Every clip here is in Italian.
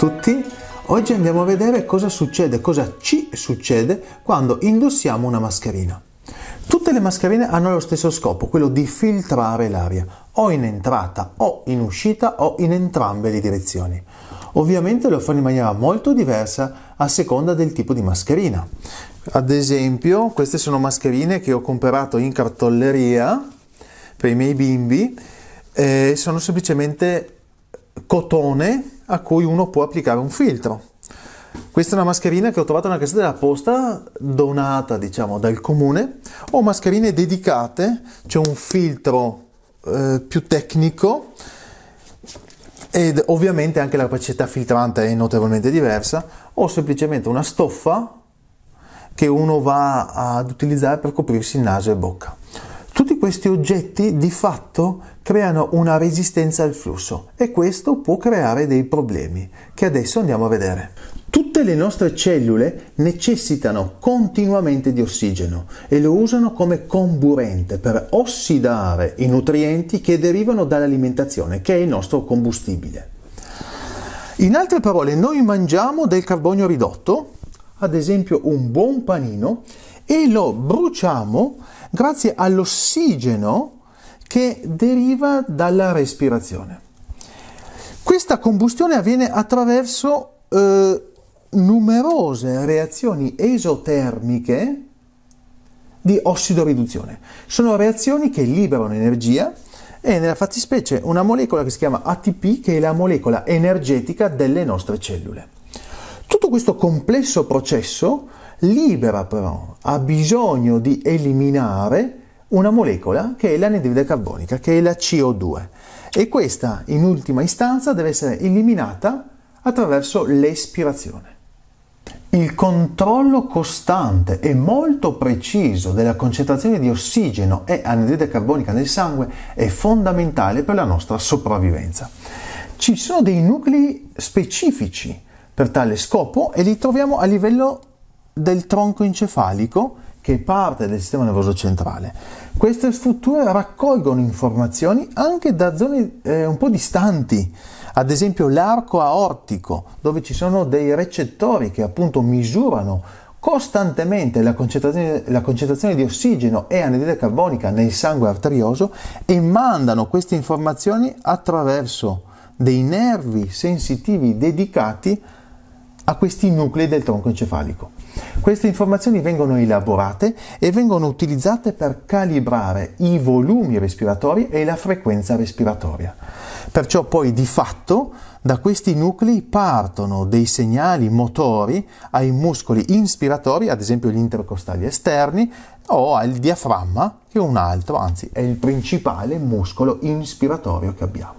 tutti, oggi andiamo a vedere cosa succede, cosa ci succede quando indossiamo una mascherina. Tutte le mascherine hanno lo stesso scopo, quello di filtrare l'aria, o in entrata, o in uscita, o in entrambe le direzioni. Ovviamente lo fanno in maniera molto diversa a seconda del tipo di mascherina. Ad esempio, queste sono mascherine che ho comprato in cartolleria per i miei bimbi, eh, sono semplicemente cotone a cui uno può applicare un filtro. Questa è una mascherina che ho trovato nella casetta della posta, donata diciamo dal comune, ho mascherine dedicate, c'è un filtro eh, più tecnico ed ovviamente anche la capacità filtrante è notevolmente diversa, o semplicemente una stoffa che uno va ad utilizzare per coprirsi il naso e bocca. Tutti questi oggetti di fatto creano una resistenza al flusso e questo può creare dei problemi che adesso andiamo a vedere. Tutte le nostre cellule necessitano continuamente di ossigeno e lo usano come comburente per ossidare i nutrienti che derivano dall'alimentazione, che è il nostro combustibile. In altre parole, noi mangiamo del carbonio ridotto, ad esempio un buon panino, e lo bruciamo grazie all'ossigeno che deriva dalla respirazione. Questa combustione avviene attraverso eh, numerose reazioni esotermiche di ossidoriduzione. Sono reazioni che liberano energia e nella fattispecie una molecola che si chiama ATP che è la molecola energetica delle nostre cellule. Tutto questo complesso processo Libera però ha bisogno di eliminare una molecola che è l'anidride carbonica, che è la CO2 e questa in ultima istanza deve essere eliminata attraverso l'espirazione. Il controllo costante e molto preciso della concentrazione di ossigeno e anidride carbonica nel sangue è fondamentale per la nostra sopravvivenza. Ci sono dei nuclei specifici per tale scopo e li troviamo a livello del tronco encefalico che è parte del sistema nervoso centrale. Queste strutture raccolgono informazioni anche da zone eh, un po' distanti, ad esempio l'arco aortico, dove ci sono dei recettori che appunto misurano costantemente la concentrazione, la concentrazione, di ossigeno e anidride carbonica nel sangue arterioso e mandano queste informazioni attraverso dei nervi sensitivi dedicati a questi nuclei del tronco encefalico. Queste informazioni vengono elaborate e vengono utilizzate per calibrare i volumi respiratori e la frequenza respiratoria. Perciò poi di fatto da questi nuclei partono dei segnali motori ai muscoli inspiratori, ad esempio gli intercostali esterni, o al diaframma, che è un altro, anzi è il principale muscolo inspiratorio che abbiamo.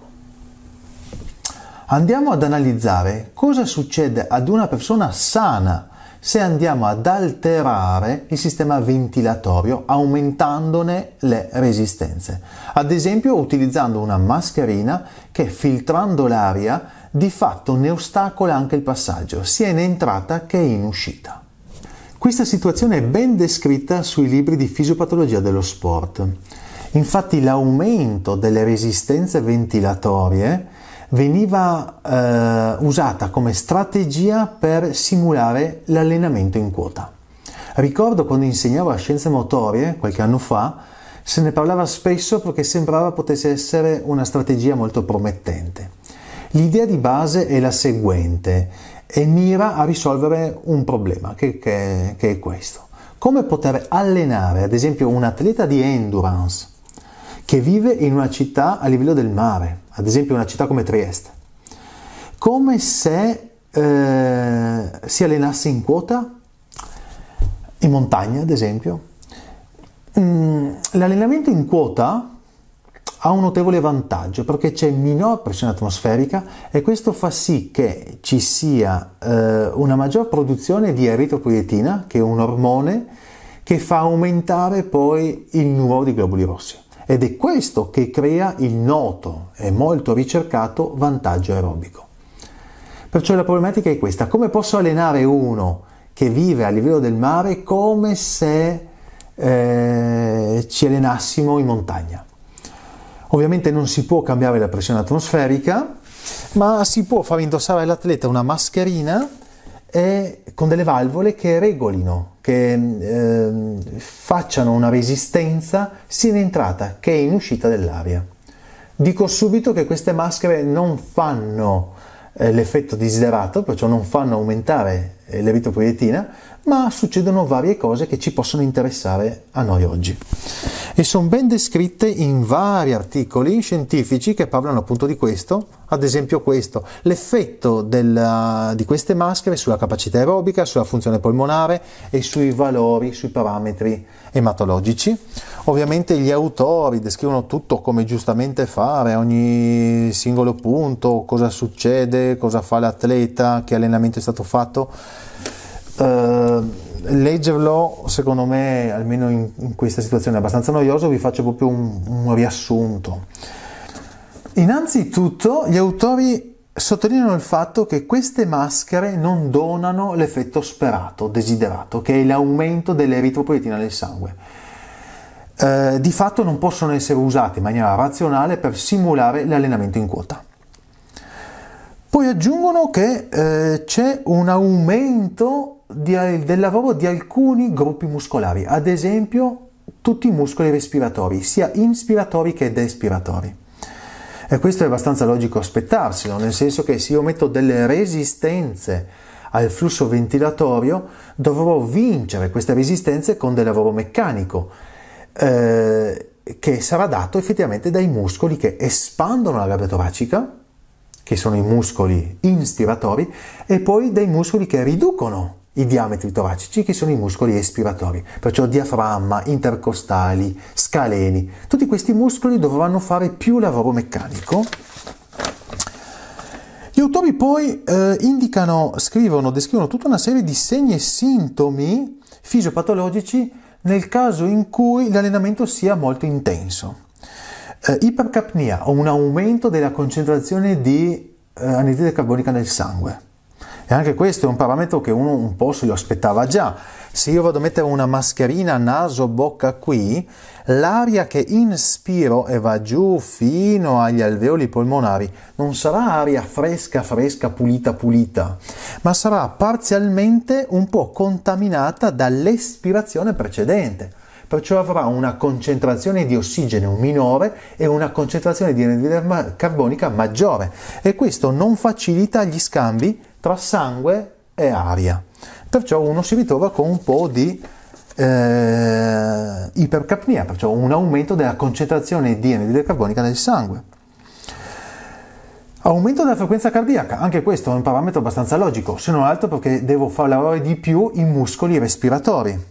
Andiamo ad analizzare cosa succede ad una persona sana se andiamo ad alterare il sistema ventilatorio aumentandone le resistenze, ad esempio utilizzando una mascherina che filtrando l'aria di fatto ne ostacola anche il passaggio sia in entrata che in uscita. Questa situazione è ben descritta sui libri di fisiopatologia dello sport. Infatti l'aumento delle resistenze ventilatorie veniva eh, usata come strategia per simulare l'allenamento in quota. Ricordo quando insegnavo a scienze motorie qualche anno fa, se ne parlava spesso perché sembrava potesse essere una strategia molto promettente. L'idea di base è la seguente e mira a risolvere un problema che, che, che è questo. Come poter allenare ad esempio un atleta di endurance che vive in una città a livello del mare, ad esempio una città come Trieste, come se eh, si allenasse in quota, in montagna ad esempio. Mm, l'allenamento in quota ha un notevole vantaggio perché c'è minor pressione atmosferica e questo fa sì che ci sia eh, una maggior produzione di eritropoietina, che è un ormone che fa aumentare poi il numero di globuli rossi ed è questo che crea il noto e molto ricercato vantaggio aerobico. Perciò la problematica è questa, come posso allenare uno che vive a livello del mare come se eh, ci allenassimo in montagna? Ovviamente non si può cambiare la pressione atmosferica, ma si può far indossare all'atleta una mascherina e, con delle valvole che regolino che eh, facciano una resistenza sia in entrata che in uscita dell'aria. Dico subito che queste maschere non fanno eh, l'effetto desiderato, perciò non fanno aumentare eh, l'eritropoietina, ma succedono varie cose che ci possono interessare a noi oggi e sono ben descritte in vari articoli scientifici che parlano appunto di questo, ad esempio questo, l'effetto della, eh, di queste maschere sulla capacità aerobica, sulla funzione polmonare e sui valori, sui parametri ematologici. Ovviamente gli autori descrivono tutto come giustamente fare, ogni singolo punto, cosa succede, cosa fa l'atleta, che allenamento è stato fatto Uh, eh, leggerlo, secondo me, almeno in, in, questa situazione è abbastanza noioso, vi faccio proprio un, un riassunto. Innanzitutto, gli autori sottolineano il fatto che queste maschere non donano l'effetto sperato, desiderato, che è l'aumento dell'eritropoietina nel sangue. Eh, di fatto non possono essere usate in maniera razionale per simulare l'allenamento in quota. Poi aggiungono che eh, c'è un aumento di, del lavoro di alcuni gruppi muscolari, ad esempio tutti i muscoli respiratori, sia inspiratori che despiratori. E questo è abbastanza logico aspettarselo, nel senso che se io metto delle resistenze al flusso ventilatorio, dovrò vincere queste resistenze con del lavoro meccanico, eh, che sarà dato effettivamente dai muscoli che espandono la gabbia toracica, che sono i muscoli inspiratori, e poi dai muscoli che riducono i diametri toracici che sono i muscoli espiratori, perciò diaframma, intercostali, scaleni, tutti questi muscoli dovranno fare più lavoro meccanico. Gli autori poi eh, indicano, scrivono, descrivono tutta una serie di segni e sintomi fisiopatologici nel caso in cui l'allenamento sia molto intenso. Eh, ipercapnia o un aumento della concentrazione di eh, anidride carbonica nel sangue e anche questo è un parametro che uno un po' se lo aspettava già. Se io vado a mettere una mascherina naso-bocca qui, l'aria che inspiro e va giù fino agli alveoli polmonari non sarà aria fresca, fresca, pulita, pulita, ma sarà parzialmente un po' contaminata dall'espirazione precedente perciò avrà una concentrazione di ossigeno minore e una concentrazione di energia carbonica maggiore e questo non facilita gli scambi tra sangue e aria. Perciò uno si ritrova con un po' di eh, ipercapnia, perciò un aumento della concentrazione di anidride carbonica nel sangue. Aumento della frequenza cardiaca, anche questo è un parametro abbastanza logico, se non altro perché devo far lavorare di più i muscoli respiratori.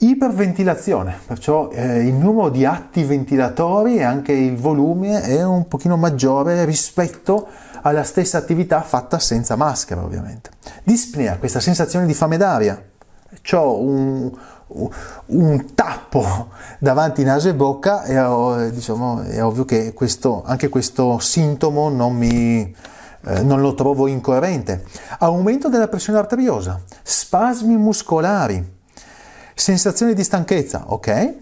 Iperventilazione, perciò eh, il numero di atti ventilatori e anche il volume è un pochino maggiore rispetto a alla stessa attività fatta senza maschera, ovviamente. Dispnea, questa sensazione di fame d'aria. Ho un, un tappo davanti naso e bocca e diciamo, è ovvio che questo, anche questo sintomo non, mi, eh, non lo trovo incoerente. Aumento della pressione arteriosa, spasmi muscolari, sensazione di stanchezza, ok?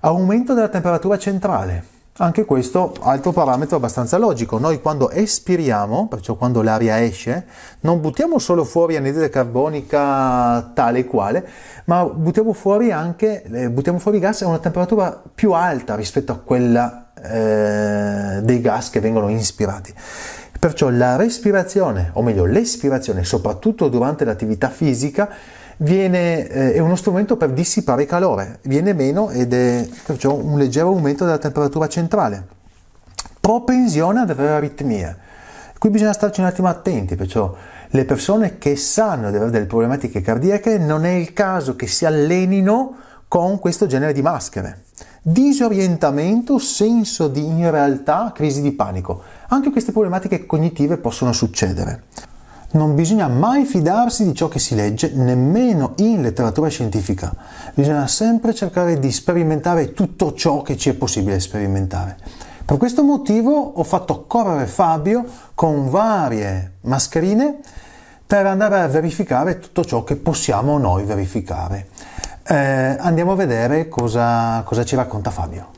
Aumento della temperatura centrale, anche questo altro parametro abbastanza logico. Noi quando espiriamo, perciò quando l'aria esce, non buttiamo solo fuori anidride carbonica tale e quale, ma buttiamo fuori anche eh, buttiamo fuori gas a una temperatura più alta rispetto a quella eh, dei gas che vengono inspirati. Perciò la respirazione, o meglio l'espirazione, soprattutto durante l'attività fisica, viene, eh, è uno strumento per dissipare il calore, viene meno ed è perciò un leggero aumento della temperatura centrale. Propensione ad avere aritmie. Qui bisogna starci un attimo attenti, perciò le persone che sanno di avere delle problematiche cardiache non è il caso che si allenino con questo genere di maschere. Disorientamento, senso di in realtà, crisi di panico. Anche queste problematiche cognitive possono succedere non bisogna mai fidarsi di ciò che si legge, nemmeno in letteratura scientifica. Bisogna sempre cercare di sperimentare tutto ciò che ci è possibile sperimentare. Per questo motivo ho fatto correre Fabio con varie mascherine per andare a verificare tutto ciò che possiamo noi verificare. Eh, andiamo a vedere cosa, cosa ci racconta Fabio.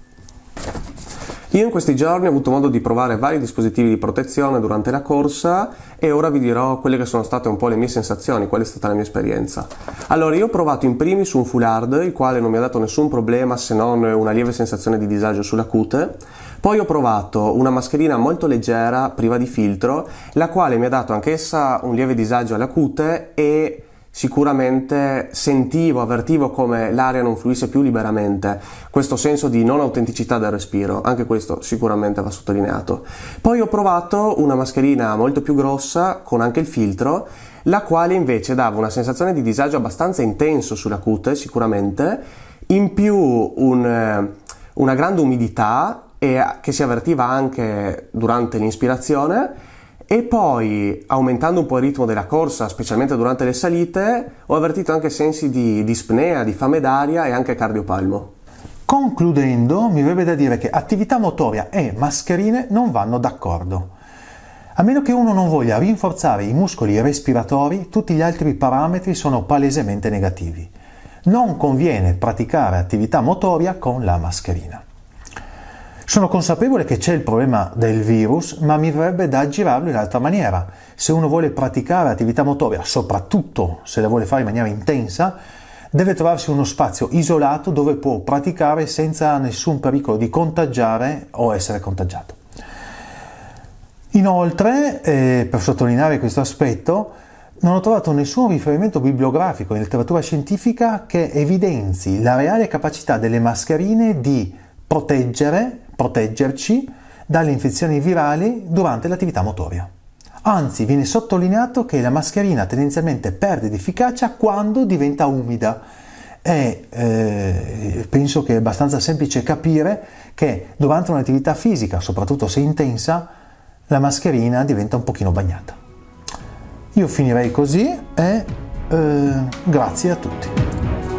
Io in questi giorni ho avuto modo di provare vari dispositivi di protezione durante la corsa e ora vi dirò quelle che sono state un po' le mie sensazioni, qual è stata la mia esperienza. Allora, io ho provato in primis un foulard, il quale non mi ha dato nessun problema se non una lieve sensazione di disagio sulla cute. Poi ho provato una mascherina molto leggera, priva di filtro, la quale mi ha dato anch'essa un lieve disagio alla cute e sicuramente sentivo, avvertivo come l'aria non fluisse più liberamente, questo senso di non autenticità del respiro, anche questo sicuramente va sottolineato. Poi ho provato una mascherina molto più grossa con anche il filtro, la quale invece dava una sensazione di disagio abbastanza intenso sulla cute sicuramente, in più un, una grande umidità e, che si avvertiva anche durante l'inspirazione e poi, aumentando un po' il ritmo della corsa, specialmente durante le salite, ho avvertito anche sensi di dispnea, di fame d'aria e anche cardiopalmo. Concludendo, mi verrebbe da dire che attività motoria e mascherine non vanno d'accordo. A meno che uno non voglia rinforzare i muscoli respiratori, tutti gli altri parametri sono palesemente negativi. Non conviene praticare attività motoria con la mascherina. Sono consapevole che c'è il problema del virus, ma mi verrebbe da aggirarlo in altra maniera. Se uno vuole praticare attività motoria, soprattutto se la vuole fare in maniera intensa, deve trovarsi uno spazio isolato dove può praticare senza nessun pericolo di contagiare o essere contagiato. Inoltre, eh, per sottolineare questo aspetto, non ho trovato nessun riferimento bibliografico in letteratura scientifica che evidenzi la reale capacità delle mascherine di proteggere, proteggerci dalle infezioni virali durante l'attività motoria. Anzi, viene sottolineato che la mascherina tendenzialmente perde di efficacia quando diventa umida. E eh, penso che è abbastanza semplice capire che durante un'attività fisica, soprattutto se intensa, la mascherina diventa un pochino bagnata. Io finirei così e eh, grazie a tutti.